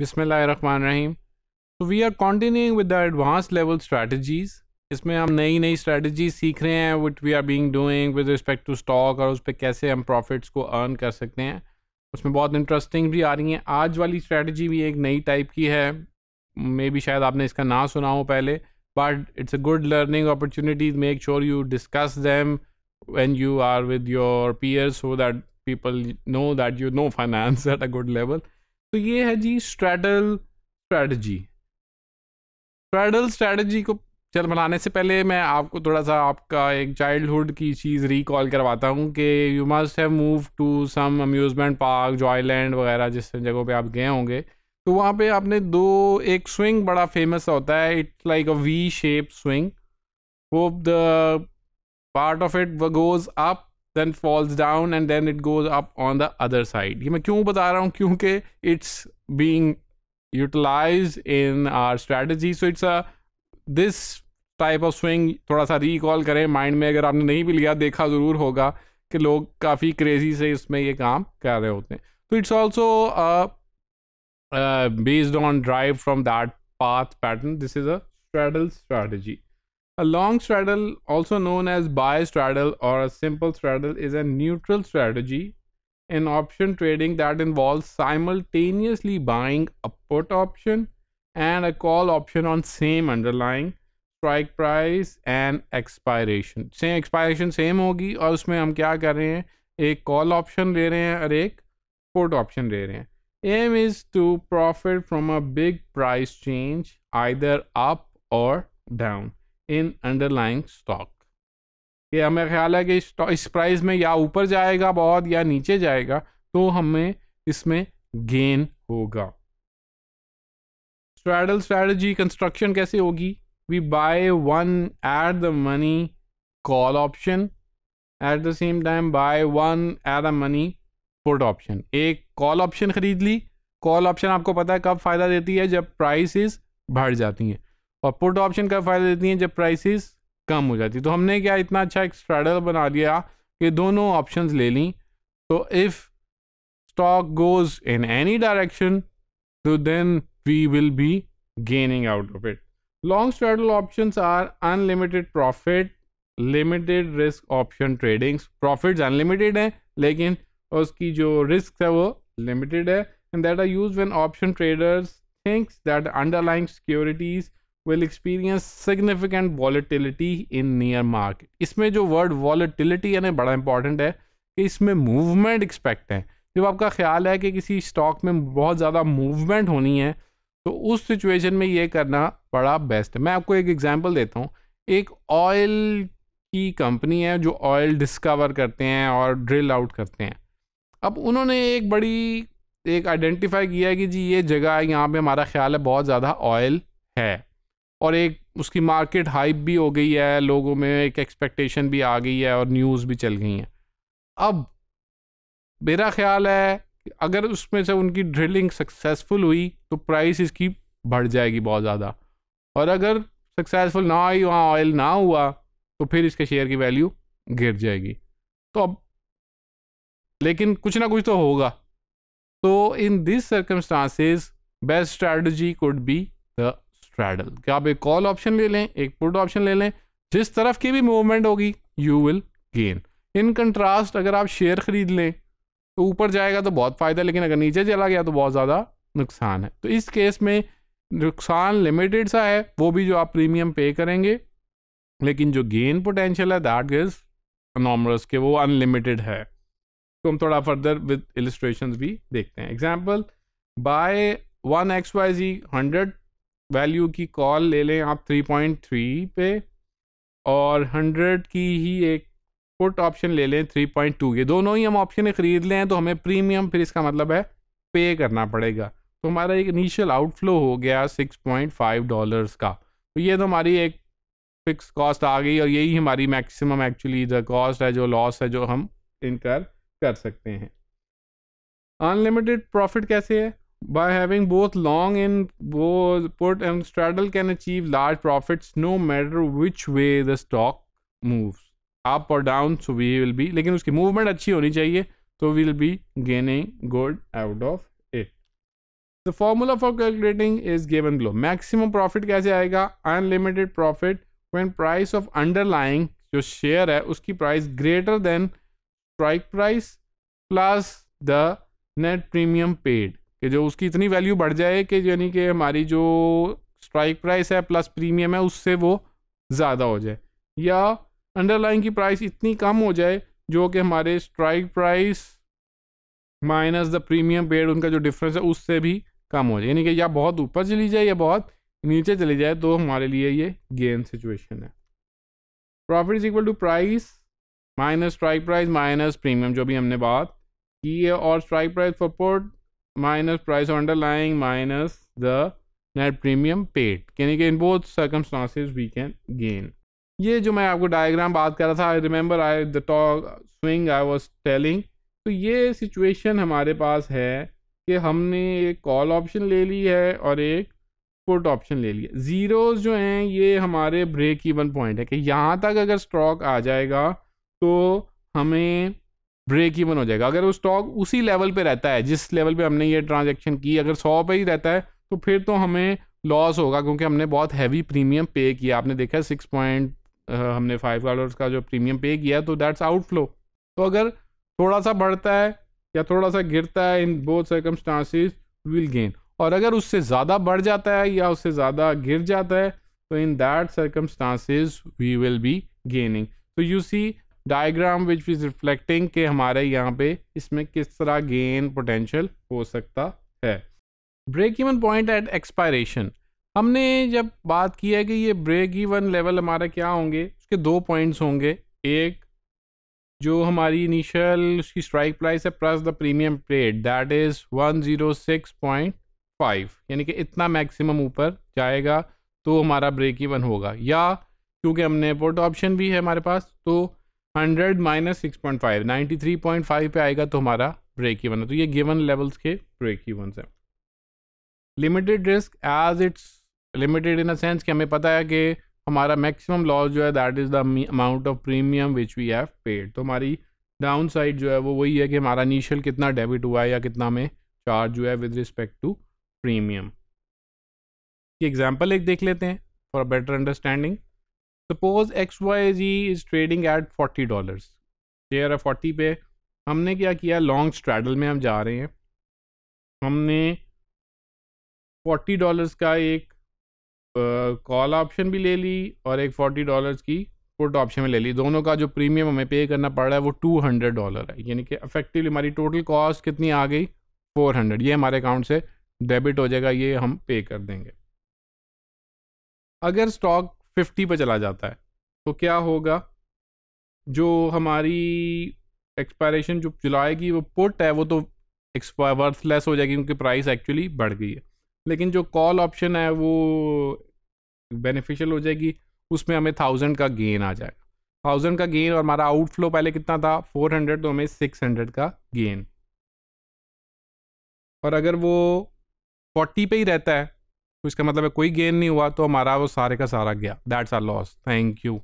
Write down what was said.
बिसमीम तो we are continuing with the advance level strategies इसमें हम नई नई स्ट्रैटेजी सीख रहे हैं with we are being doing with respect to stock और उस पर कैसे हम प्रॉफिट्स को अर्न कर सकते हैं उसमें बहुत इंटरेस्टिंग भी आ रही हैं आज वाली स्ट्रैटेजी भी एक नई टाइप की है मे बी शायद आपने इसका ना सुना हो पहले but it's a good learning opportunities make sure you discuss them when you are with your peers so that people know that you know finance at a good level तो ये है जी स्ट्रैडल स्ट्रैटी स्ट्रैडल स्ट्रैटी को चल बनाने से पहले मैं आपको थोड़ा सा आपका एक चाइल्डहुड की चीज़ रिकॉल करवाता हूँ कि you must have move to some amusement park Joyland वगैरह जिस जगहों पे आप गए होंगे तो वहाँ पे आपने दो एक स्विंग बड़ा फेमस होता है it's like a V shape swing वो the part of it goes up then falls down and then it goes up on the other side ये मैं क्यों बता रहा हूँ क्योंकि it's being utilize in our strategy so it's a this type of swing थोड़ा सा recall करें माइंड में अगर आपने नहीं भी लिया देखा ज़रूर होगा कि लोग काफ़ी क्रेजी से इसमें ये काम कर रहे होते हैं तो it's also based on drive from that path pattern this is a straddle strategy A long straddle, also known as buy straddle or a simple straddle, is a neutral strategy in option trading that involves simultaneously buying a put option and a call option on same underlying strike price and expiration. Same expiration same होगी और उसमें हम क्या कर रहे हैं एक call option ले रहे हैं और एक put option ले रहे हैं. Aim is to profit from a big price change either up or down. In underlying stock ये हमें ख्याल है कि इस, प्राइस में या ऊपर जाएगा बहुत या नीचे जाएगा तो हमें इसमें गेन होगा स्ट्रैडल स्ट्रैटी कंस्ट्रक्शन कैसे होगी we buy one at the money call option at the same time buy one at the money put option एक कॉल ऑप्शन खरीद ली कॉल ऑप्शन आपको पता है कब फ़ायदा देती है जब प्राइसेस बढ़ जाती हैं और पुट ऑप्शन का फ़ायदा देती हैं जब प्राइसिस कम हो जाती तो हमने क्या इतना अच्छा एक स्ट्रैडल बना दिया कि दोनों ऑप्शन ले ली तो if stock goes in any direction तो then we will be gaining out of it long straddle option are unlimited profit limited risk option tradings profit unlimited है लेकिन उसकी जो रिस्क है वो लिमिटेड है and that are use when option traders thinks that underlying securities will experience significant volatility in near market इसमें जो word volatility यानी बड़ा इंपॉर्टेंट है कि इसमें मूवमेंट एक्सपेक्ट है जब आपका ख्याल है कि किसी स्टॉक में बहुत ज़्यादा मूवमेंट होनी है तो उस सिचुएशन में ये करना बड़ा बेस्ट है मैं आपको एक एग्जांपल देता हूँ एक ऑयल की कंपनी है जो ऑयल डिस्कवर करते हैं और ड्रिल आउट करते हैं अब उन्होंने एक बड़ी एक आइडेंटिफाई किया है कि जी ये जगह यहाँ पे हमारा ख्याल है बहुत ज़्यादा ऑयल है और एक उसकी मार्केट हाइप भी हो गई है लोगों में एक एक्सपेक्टेशन भी आ गई है और न्यूज़ भी चल गई हैं अब मेरा ख्याल है अगर उसमें से उनकी ड्रिलिंग सक्सेसफुल हुई तो प्राइस इसकी बढ़ जाएगी बहुत ज़्यादा और अगर सक्सेसफुल ना आई वहाँ ऑयल ना हुआ तो फिर इसके शेयर की वैल्यू गिर जाएगी तो अब लेकिन कुछ ना कुछ तो होगा तो in this circumstances best strategy could be the straddle क्या आप एक कॉल ऑप्शन ले लें एक पुट ऑप्शन ले लें जिस तरफ की भी मूवमेंट होगी you will gain in contrast अगर आप शेयर खरीद लें तो ऊपर जाएगा तो बहुत फ़ायदा लेकिन अगर नीचे चला गया तो बहुत ज़्यादा नुकसान है तो इस केस में नुकसान लिमिटेड सा है वो भी जो आप प्रीमियम पे करेंगे लेकिन जो गेन पोटेंशियल है दैट इज़ अनोमरस के वो अनलिमिटेड है तो हम थोड़ा फर्दर विद इलिस्ट्रेशन भी देखते हैं example buy one X Y Z hundred value की कॉल ले लें आप 3.3 पे और 100 की ही एक पुट ऑप्शन ले लें 3.2 ये दोनों ही हम ऑप्शन ख़रीद लें तो हमें प्रीमियम फिर इसका मतलब है पे करना पड़ेगा तो हमारा एक इनिशियल आउटफ्लो हो गया 6.5 डॉलर्स का तो ये तो हमारी एक फिक्स कॉस्ट आ गई और यही हमारी मैक्सिमम एक्चुअली द कॉस्ट है जो लॉस है जो हम इनकर कर सकते हैं अनलिमिटेड प्रॉफिट कैसे है By having both long and both put and straddle can achieve large profits no matter which way the stock moves. Up or down, so we will be, in uski movement अच्छी होनी चाहिए, so we will be gaining good out of it. The formula for calculating is given below. Maximum profit कैसे आएगा? Unlimited profit when price of underlying जो share है price greater than strike price plus the net premium paid. कि जो उसकी इतनी value बढ़ जाए कि यानी कि हमारी जो स्ट्राइक प्राइस है प्लस प्रीमियम है उससे वो ज़्यादा हो जाए या अंडरलाइन की प्राइस इतनी कम हो जाए जो कि हमारे strike price minus the premium paid उनका जो डिफरेंस है उससे भी कम हो जाए यानी कि या बहुत ऊपर चली जाए या बहुत नीचे चली जाए तो हमारे लिए ये गेन सिचुएशन है profit is equal to price minus strike price minus premium जो भी हमने बात की है और strike price for put minus price underlying minus the net premium paid यानी कि in both circumstances we can gain ये जो मैं आपको डायग्राम बात कर रहा था I remember I the talk swing I was telling तो ये सिचुएशन हमारे पास है कि हमने एक कॉल ऑप्शन ले ली है और एक पुट ऑप्शन ले लिया ज़ीरोज़ जो हैं ये हमारे ब्रेक इवन पॉइंट है कि यहाँ तक अगर स्टॉक आ जाएगा तो हमें ब्रेक इवन हो जाएगा अगर वो स्टॉक उसी लेवल पे रहता है जिस लेवल पे हमने ये ट्रांजेक्शन की अगर सौ पे ही रहता है तो फिर तो हमें लॉस होगा क्योंकि हमने बहुत हैवी प्रीमियम पे किया आपने देखा सिक्स पॉइंट हमने फाइव डॉलर का जो प्रीमियम पे किया तो दैट्स आउटफ्लो तो अगर थोड़ा सा बढ़ता है या थोड़ा सा गिरता है in both circumstances will gain और अगर उससे ज़्यादा बढ़ जाता है या उससे ज़्यादा गिर जाता है तो in that circumstances we will be gaining तो you see diagram which is reflecting कि हमारे यहाँ पे इसमें किस तरह गेन पोटेंशियल हो सकता है break even point at expiration हमने जब बात की है कि ये ब्रेक इवन लेवल हमारे क्या होंगे उसके दो पॉइंट्स होंगे एक जो हमारी इनिशियल उसकी स्ट्राइक प्राइस है plus the premium paid that is one zero six point five यानी कि इतना मैक्सिमम ऊपर जाएगा तो हमारा ब्रेक इवन होगा या क्योंकि हमने पोर्ट ऑप्शन भी है हमारे पास तो hundred minus six point five ninety three point five पर आएगा तो हमारा ब्रेक इवन है तो ये गिवन लेवल्स के ब्रेक इवन है limited risk as it's limited in a sense कि हमें पता है कि हमारा मैक्सिमम लॉस जो है that is the amount of premium which we have paid तो हमारी डाउन साइड जो है वो वही है कि हमारा इनिशियल कितना डेबिट हुआ है या कितना हमें चार्ज हुआ है with respect to premium example एक देख लेते हैं for a better understanding suppose X Y Z is trading at forty dollars share है फोर्टी पे हमने क्या किया लॉन्ग स्ट्रैडल में हम जा रहे हैं हमने फोर्टी डॉलर्स का एक कॉल ऑप्शन भी ले ली और एक फोर्टी डॉलर्स की पुट ऑप्शन में ले ली दोनों का जो प्रीमियम हमें पे करना पड़ रहा है वो टू हंड्रेड डॉलर है यानी कि अफेक्टिवली हमारी टोटल कॉस्ट कितनी आ गई फोर हंड्रेड ये हमारे अकाउंट से डेबिट हो जाएगा ये हम पे कर देंगे अगर स्टॉक फिफ्टी पर चला जाता है तो क्या होगा जो हमारी एक्सपायरेशन जो जुलाई की वो पुट है वो तो एक्सपायर वर्थलेस हो जाएगी क्योंकि प्राइस एक्चुअली बढ़ गई है लेकिन जो कॉल ऑप्शन है वो बेनिफिशियल हो जाएगी उसमें हमें थाउजेंड का गेन आ जाएगा थाउजेंड का गेन और हमारा आउटफ्लो पहले कितना था फोर हंड्रेड तो हमें सिक्स हंड्रेड का गेन और अगर वो फोर्टी पे ही रहता है तो इसका मतलब है कोई गेन नहीं हुआ तो हमारा वो सारे का सारा गया that's our loss thank you